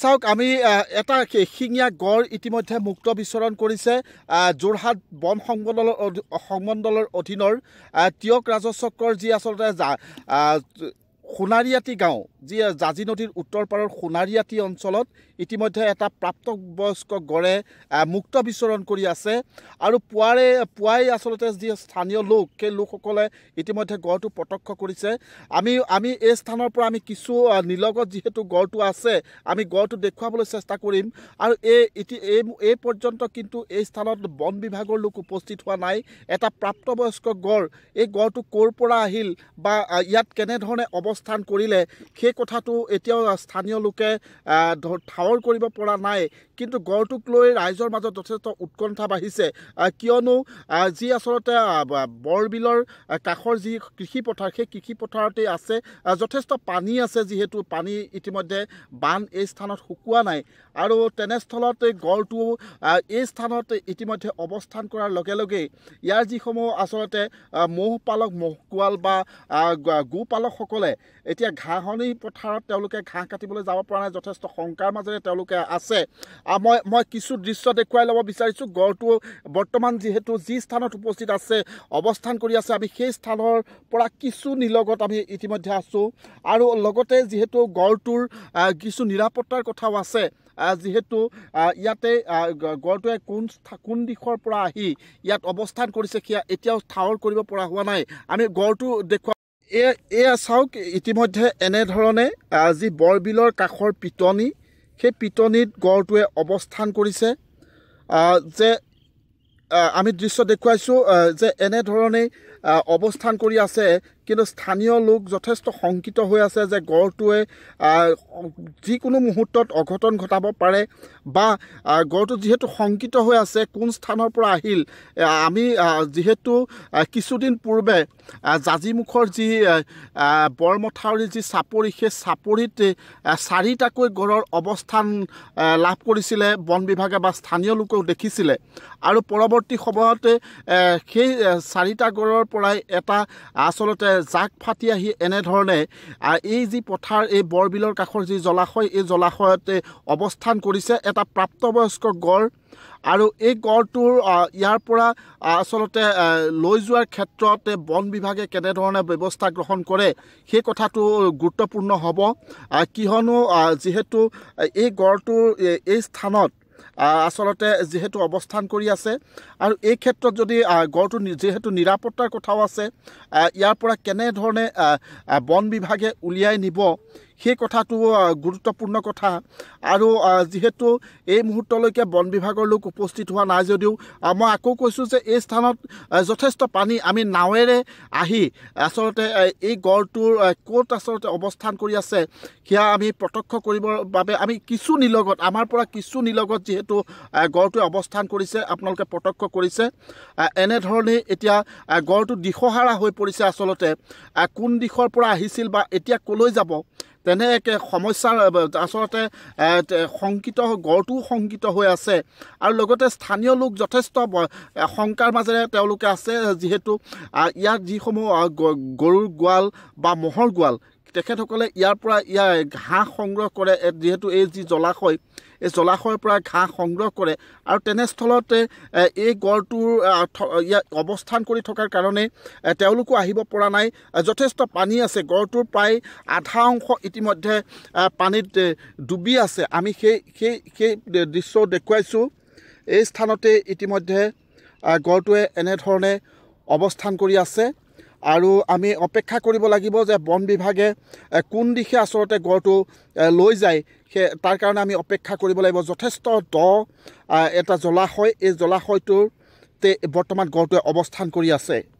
চাওক আমি এটা এশিঙীয়া গড় ইতিমধ্যে মুক্ত বিচৰণ কৰিছে যোৰহাট বন সংমণ্ডলৰ সংমণ্ডলৰ অধীনৰ তিয়ক ৰাজচক্ৰৰ যি আচলতে সোণাৰীয়াটি গাঁও যি জাজি নদীৰ উত্তৰ পাৰৰ সোণাৰীয়াটি অঞ্চলত ইতিমধ্যে এটা প্ৰাপ্তবয়স্ক গড়ে মুক্ত বিচৰণ কৰি আছে আৰু পুৱাৰে পুৱাই আচলতে যি স্থানীয় লোক সেই লোকসকলে ইতিমধ্যে গড়টো প্ৰত্যক্ষ কৰিছে আমি আমি এই স্থানৰ পৰা আমি কিছু নিলগত যিহেতু গড়টো আছে আমি গড়টো দেখুৱাবলৈ চেষ্টা কৰিম আৰু এই ইতি এই এই পৰ্যন্ত কিন্তু এই স্থানত বন বিভাগৰ লোক উপস্থিত হোৱা নাই এটা প্ৰাপ্তবয়স্ক গড় এই গড়টো ক'ৰ পৰা আহিল বা ইয়াত কেনেধৰণে অৱস্থান কৰিলে সেই সেই কথাটো এতিয়াও স্থানীয় লোকে ঠাৱৰ কৰিব পৰা নাই কিন্তু গড়টোক লৈ ৰাইজৰ মাজত যথেষ্ট উৎকণ্ঠা বাঢ়িছে কিয়নো যি আচলতে বৰবিলৰ কাষৰ যি কৃষি পথাৰ সেই কৃষি পথাৰতেই আছে যথেষ্ট পানী আছে যিহেতু পানী ইতিমধ্যে বান এই স্থানত শুকোৱা নাই আৰু তেনেস্থলত গড়টো এই স্থানত ইতিমধ্যে অৱস্থান কৰাৰ লগে লগেই ইয়াৰ যিসমূহ আচলতে মহ পালক মহ কোৱাল বা গোপালকসকলে এতিয়া ঘাঁহনি পথাৰত তেওঁলোকে ঘাঁহ কাটিবলৈ যাব পৰা নাই যথেষ্ট শংকাৰ মাজেৰে তেওঁলোকে আছে মই মই কিছু দৃশ্য দেখুৱাই ল'ব বিচাৰিছোঁ গড়টো বৰ্তমান যিহেতু যি স্থানত উপস্থিত আছে অৱস্থান কৰি আছে আমি সেই স্থানৰ পৰা কিছু নিলগত আমি ইতিমধ্যে আছোঁ আৰু লগতে যিহেতু গড়টোৰ কিছু নিৰাপত্তাৰ কথাও আছে যিহেতু ইয়াতে গড়টোৱে কোন কোন দিশৰ পৰা আহি ইয়াত অৱস্থান কৰিছে সেয়া এতিয়াও স্থাৱৰ কৰিব পৰা হোৱা নাই আমি গড়টো দেখুৱা এয়া চাওক ইতিমধ্যে এনেধৰণে যি বৰবিলৰ কাষৰ পিটনি সেই পিটনিত গড়টোৱে অৱস্থান কৰিছে যে আমি দৃশ্য দেখুৱাইছোঁ যে এনেধৰণেই অৱস্থান কৰি আছে কিন্তু স্থানীয় লোক যথেষ্ট শংকিত হৈ আছে যে গড়টোৱে যিকোনো মুহূৰ্তত অঘটন ঘটাব পাৰে বা গড়টো যিহেতু শংকিত হৈ আছে কোন স্থানৰ পৰা আহিল আমি যিহেতু কিছুদিন পূৰ্বে জাজিমুখৰ যি বৰমথাউৰি যি চাপৰি সেই চাপৰিত চাৰিটাকৈ গড়ৰ অৱস্থান লাভ কৰিছিলে বন বিভাগে বা স্থানীয় লোকেও দেখিছিলে আৰু পৰৱৰ্তী সময়তে সেই চাৰিটা গড়ৰ পৰাই এটা আচলতে জাক ফাটি আহি এনেধৰণে এই যি পথাৰ এই বৰবিলৰ কাষৰ যি জলাশয় এই জলাশয়তে অৱস্থান কৰিছে এটা প্ৰাপ্তবয়স্ক গড় আৰু এই গড়টোৰ ইয়াৰ পৰা আচলতে লৈ যোৱাৰ ক্ষেত্ৰতে বন বিভাগে কেনেধৰণে ব্যৱস্থা গ্ৰহণ কৰে সেই কথাটো গুৰুত্বপূৰ্ণ হ'ব কিয়নো যিহেতু এই গড়টোৰ এই স্থানত আচলতে যিহেতু অৱস্থান কৰি আছে আৰু এই ক্ষেত্ৰত যদি গড়টো যিহেতু নিৰাপত্তাৰ কথাও আছে ইয়াৰ পৰা কেনেধৰণে বন বিভাগে উলিয়াই নিব সেই কথাটো গুৰুত্বপূৰ্ণ কথা আৰু যিহেতু এই মুহূৰ্তলৈকে বন বিভাগৰ লোক উপস্থিত হোৱা নাই যদিও মই আকৌ কৈছোঁ যে এই স্থানত যথেষ্ট পানী আমি নাৱেৰে আহি আচলতে এই গড়টোৰ ক'ত আচলতে অৱস্থান কৰি আছে সেয়া আমি প্ৰত্যক্ষ কৰিবৰ বাবে আমি কিছু নিলগত আমাৰ পৰা কিছু নিলগত যিহেতু গড়টোৱে অৱস্থান কৰিছে আপোনালোকে প্ৰত্যক্ষ কৰিছে এনেধৰণেই এতিয়া গড়টো দিশহাৰা হৈ পৰিছে আচলতে কোন দিশৰ পৰা আহিছিল বা এতিয়া ক'লৈ যাব তেনে এক সমস্যাৰ আচলতে শংকিত গড়টোও শংকিত হৈ আছে আৰু লগতে স্থানীয় লোক যথেষ্ট শংকাৰ মাজেৰে তেওঁলোকে আছে যিহেতু ইয়াত যিসমূহ গৰুৰ গোৱাল বা মহৰ গোৱাল তেখেতসকলে ইয়াৰ পৰা ইয়াৰ ঘাঁহ সংগ্ৰহ কৰে যিহেতু এই যি জলাশয় এই জলাশয়ৰ পৰা ঘাঁহ সংগ্ৰহ কৰে আৰু তেনেস্থলতে এই গড়টোৰ ইয়াত অৱস্থান কৰি থকাৰ কাৰণে তেওঁলোকো আহিব পৰা নাই যথেষ্ট পানী আছে গড়টোৰ প্ৰায় আধা অংশ ইতিমধ্যে পানীত ডুবি আছে আমি সেই সেই সেই দৃশ্য দেখুৱাইছোঁ এই স্থানতে ইতিমধ্যে গড়টোৱে এনেধৰণে অৱস্থান কৰি আছে আৰু আমি অপেক্ষা কৰিব লাগিব যে বন বিভাগে কোন দিশে আচলতে গঁড়টো লৈ যায় সেই তাৰ কাৰণে আমি অপেক্ষা কৰিব লাগিব যথেষ্ট দ এটা জলাশয় এই জলাশয়টোতে বৰ্তমান গঁড়টোৱে অৱস্থান কৰি আছে